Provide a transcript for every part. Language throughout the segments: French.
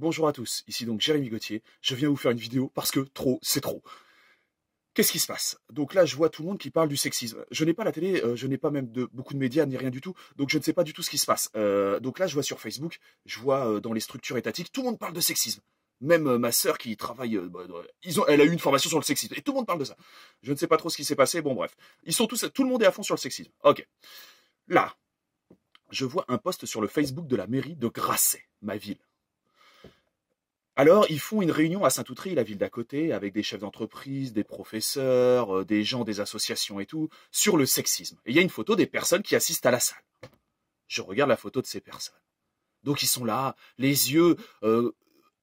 Bonjour à tous, ici donc Jérémy Gauthier, je viens vous faire une vidéo parce que trop, c'est trop. Qu'est-ce qui se passe Donc là, je vois tout le monde qui parle du sexisme. Je n'ai pas la télé, euh, je n'ai pas même beaucoup de médias ni rien du tout, donc je ne sais pas du tout ce qui se passe. Euh, donc là, je vois sur Facebook, je vois euh, dans les structures étatiques, tout le monde parle de sexisme. Même ma sœur qui travaille, bah, bah, elle a eu une formation sur le sexisme, et tout le monde parle de ça. Je ne sais pas trop ce qui s'est passé, bon bref. Ils sont tous, tout le monde est à fond sur le sexisme. Ok. Là, je vois un post sur le Facebook de la mairie de Grasset, ma ville. Alors, ils font une réunion à Saint-Outry, la ville d'à côté, avec des chefs d'entreprise, des professeurs, euh, des gens des associations et tout, sur le sexisme. Et il y a une photo des personnes qui assistent à la salle. Je regarde la photo de ces personnes. Donc, ils sont là, les yeux euh,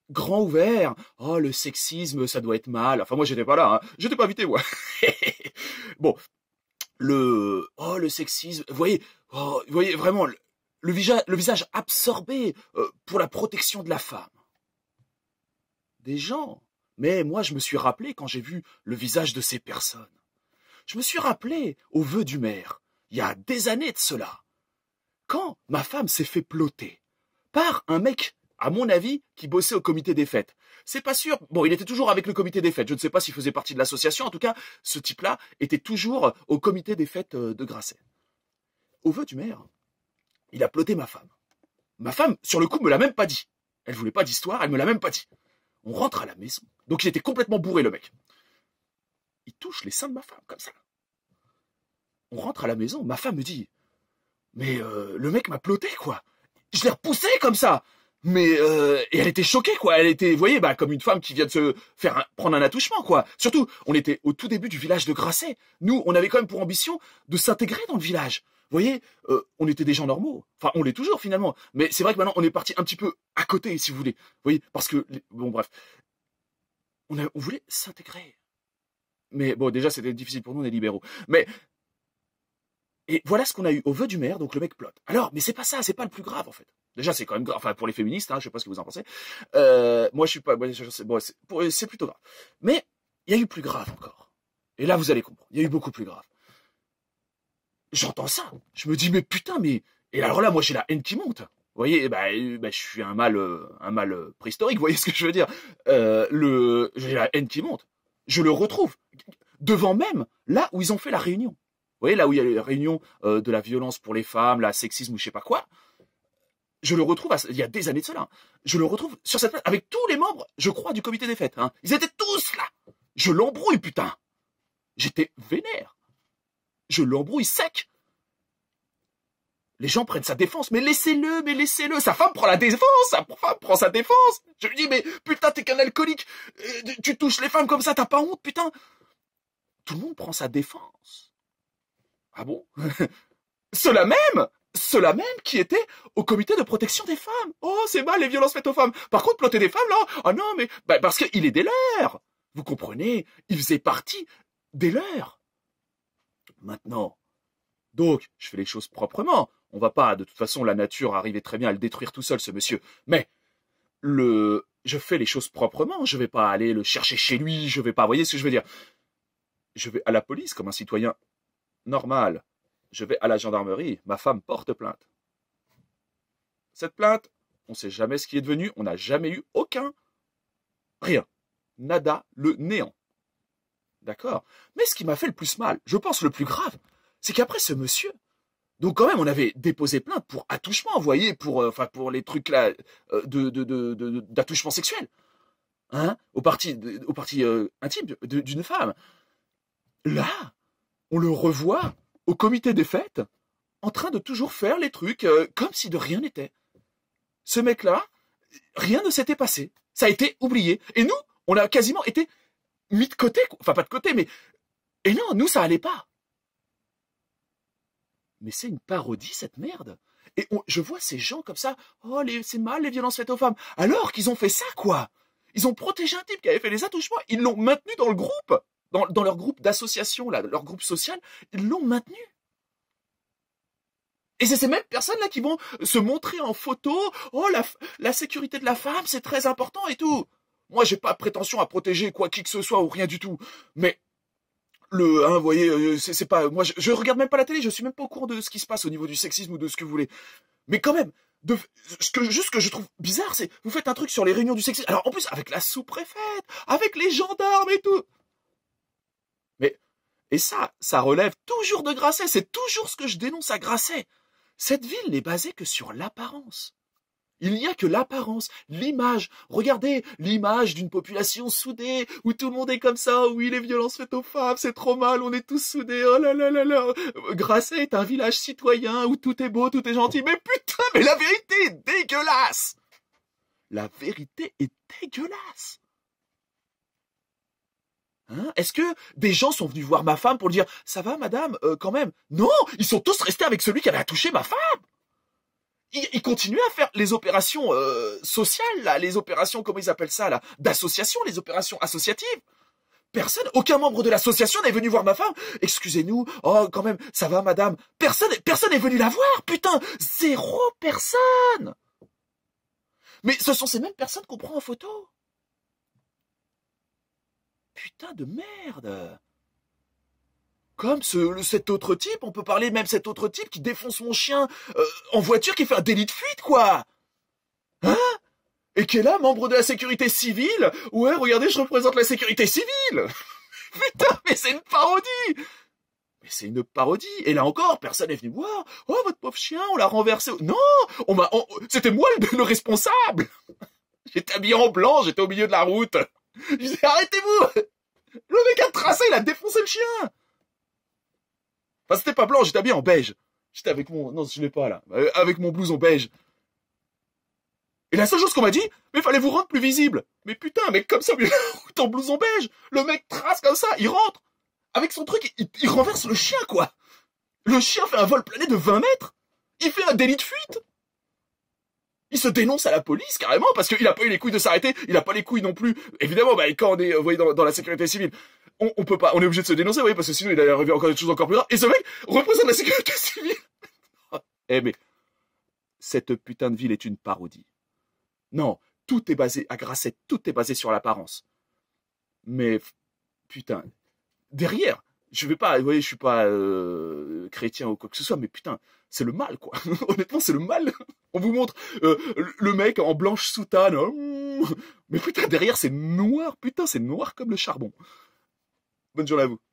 grands ouverts. Oh, le sexisme, ça doit être mal. Enfin, moi, j'étais pas là. Je hein. J'étais pas invité, moi. bon. Le... Oh, le sexisme. Vous voyez, oh, vous voyez vraiment le, visage, absorbé euh, pour la protection de la femme des gens. Mais moi, je me suis rappelé quand j'ai vu le visage de ces personnes. Je me suis rappelé au vœu du maire, il y a des années de cela, quand ma femme s'est fait ploter par un mec, à mon avis, qui bossait au comité des fêtes. C'est pas sûr. Bon, il était toujours avec le comité des fêtes. Je ne sais pas s'il faisait partie de l'association. En tout cas, ce type-là était toujours au comité des fêtes euh, de Grasset. Au vœu du maire, il a ploté ma femme. Ma femme, sur le coup, me l'a même pas dit. Elle voulait pas d'histoire, elle me l'a même pas dit. On rentre à la maison. Donc il était complètement bourré, le mec. Il touche les seins de ma femme, comme ça. On rentre à la maison, ma femme me dit Mais euh, le mec m'a ploté, quoi. Je l'ai repoussé comme ça. Mais euh, et elle était choquée, quoi. Elle était, vous voyez, bah, comme une femme qui vient de se faire prendre un attouchement, quoi. Surtout, on était au tout début du village de Grasset. Nous, on avait quand même pour ambition de s'intégrer dans le village. Vous voyez, euh, on était des gens normaux. Enfin, on l'est toujours finalement. Mais c'est vrai que maintenant, on est parti un petit peu à côté, si vous voulez. Vous voyez, parce que, bon, bref. On, voulait s'intégrer. Mais bon, déjà, c'était difficile pour nous, les libéraux. Mais et voilà ce qu'on a eu au vœu du maire, donc le mec plot Alors, mais c'est pas ça, c'est pas le plus grave en fait. Déjà, c'est quand même grave. Enfin, pour les féministes, hein, je sais pas ce que vous en pensez. Euh, moi, je suis pas. Bon, c'est plutôt grave. Mais il y a eu plus grave encore. Et là, vous allez comprendre. Il y a eu beaucoup plus grave j'entends ça. Je me dis, mais putain, mais. Et alors là, moi, j'ai la haine qui monte. Vous voyez, bah, bah, je suis un mal, euh, un mal euh, préhistorique, vous voyez ce que je veux dire. Euh, le... J'ai la haine qui monte. Je le retrouve. Devant même, là où ils ont fait la réunion. Vous voyez, là où il y a la réunion de la violence pour les femmes, la sexisme ou je sais pas quoi. Je le retrouve, il y a des années de cela. Hein. Je le retrouve sur cette avec tous les membres, je crois, du comité des fêtes. Hein. Ils étaient tous là. Je l'embrouille, putain. J'étais vénère je l'embrouille sec. Les gens prennent sa défense, mais laissez-le, mais laissez-le. Sa femme prend la défense, sa femme prend sa défense. Je lui dis, mais putain, t'es qu'un alcoolique. Euh, tu touches les femmes comme ça, t'as pas honte, putain. Tout le monde prend sa défense. Ah bon Cela même cela même qui était au comité de protection des femmes. Oh, c'est mal les violences faites aux femmes. Par contre, planter des femmes, là, ah non, mais bah, parce qu'il est des leurs. Vous comprenez Il faisait partie des leurs maintenant. Donc, je fais les choses proprement. On va pas, de toute façon, la nature arriver très bien à le détruire tout seul, ce monsieur. Mais le, je fais les choses proprement. Je vais pas aller le chercher chez lui. Je vais pas. Vous voyez ce que je veux dire Je vais à la police comme un citoyen normal. Je vais à la gendarmerie. Ma femme porte plainte. Cette plainte, on ne sait jamais ce qui est devenu. On n'a jamais eu aucun, rien, nada, le néant. D'accord. Mais ce qui m'a fait le plus mal, je pense le plus grave, c'est qu'après ce monsieur, donc quand même, on avait déposé plainte pour attouchement, vous voyez, pour euh, enfin pour les trucs là euh, de d'attouchement sexuel, hein, au parti au parti euh, intime d'une femme. Là, on le revoit au comité des fêtes en train de toujours faire les trucs comme si de rien n'était. Ce mec-là, rien ne s'était passé, ça a été oublié, et nous, on a quasiment été mis de côté, enfin pas de côté, mais et non, nous ça allait pas. Mais c'est une parodie cette merde. Et je vois ces gens comme ça, oh c'est mal les violences faites aux femmes, alors qu'ils ont fait ça quoi. Ils ont protégé un type qui avait fait les attouchements, ils l'ont maintenu dans le groupe, dans, leur groupe d'association là, leur groupe social, ils l'ont maintenu. Et c'est ces mêmes personnes là qui vont se montrer en photo, oh la, la sécurité de la femme c'est très important et tout. Moi, j'ai pas prétention à protéger quoi qui que ce soit ou rien du tout. Mais le, hein, vous voyez, euh, c'est pas, moi, je, regarde même pas la télé, je suis même pas au courant de ce qui se passe au niveau du sexisme ou de ce que vous voulez. Mais quand même, de, juste ce que je trouve bizarre, c'est, vous faites un truc sur les réunions du sexisme. Alors, en plus, avec la sous-préfète, avec les gendarmes et tout. Mais, et ça, ça relève toujours de Grasset. C'est toujours ce que je dénonce à Grasset. Cette ville n'est basée que sur l'apparence. Il n'y a que l'apparence, l'image. Regardez l'image d'une population soudée, où tout le monde est comme ça, oui, les violences faites aux femmes, c'est trop mal, on est tous soudés, oh là là là là. Grasset est un village citoyen où tout est beau, tout est gentil. Mais putain, mais la vérité est dégueulasse La vérité est dégueulasse Hein Est-ce que des gens sont venus voir ma femme pour dire ⁇ ça va madame euh, quand même ?⁇ Non, ils sont tous restés avec celui qui avait touché ma femme il, continue à faire les opérations euh, sociales, là, les opérations, comment ils appellent ça, là, d'association, les opérations associatives. Personne, aucun membre de l'association n'est venu voir ma femme. Excusez-nous, oh quand même, ça va madame. Personne, personne n'est venu la voir, putain, zéro personne. Mais ce sont ces mêmes personnes qu'on prend en photo. Putain de merde comme ce, cet autre type, on peut parler même cet autre type qui défonce mon chien euh, en voiture, qui fait un délit de fuite, quoi. Hein Et qui est là, membre de la sécurité civile. Ouais, regardez, je représente la sécurité civile. Putain, mais c'est une parodie. Mais c'est une parodie. Et là encore, personne n'est venu voir. Oh, votre pauvre chien, on l'a renversé. Non, on m'a. C'était moi le, le responsable. J'étais habillé en blanc, j'étais au milieu de la route. Je disais arrêtez-vous. Le mec a tracé, il a défoncé le chien. Enfin, c'était pas blanc, j'étais bien en beige. J'étais avec mon, non, je l'ai pas, là. Euh, avec mon en beige. Et la seule chose qu'on m'a dit, mais fallait vous rendre plus visible. Mais putain, mec comme ça, mais en blouson beige, le mec trace comme ça, il rentre. Avec son truc, il, renverse le chien, quoi. Le chien fait un vol plané de 20 mètres. Il fait un délit de fuite. Il se dénonce à la police carrément parce qu'il a pas eu les couilles de s'arrêter, il a pas les couilles non plus. Évidemment, bah, quand on est, dans la sécurité civile, on, peut pas, on est obligé de se dénoncer, parce que sinon il allait arriver encore des choses encore plus graves. Et ce mec représente la sécurité civile. eh mais, cette putain de ville est une parodie. Non, tout est basé à Grasset, tout est basé sur l'apparence. Mais putain, derrière, je vais pas, vous voyez, je suis pas euh, chrétien ou quoi que ce soit, mais putain, c'est le mal quoi. Honnêtement, c'est le mal. On vous montre euh, le mec en blanche soutane, hein, mais putain, derrière c'est noir, putain, c'est noir comme le charbon. Bonne journée à vous.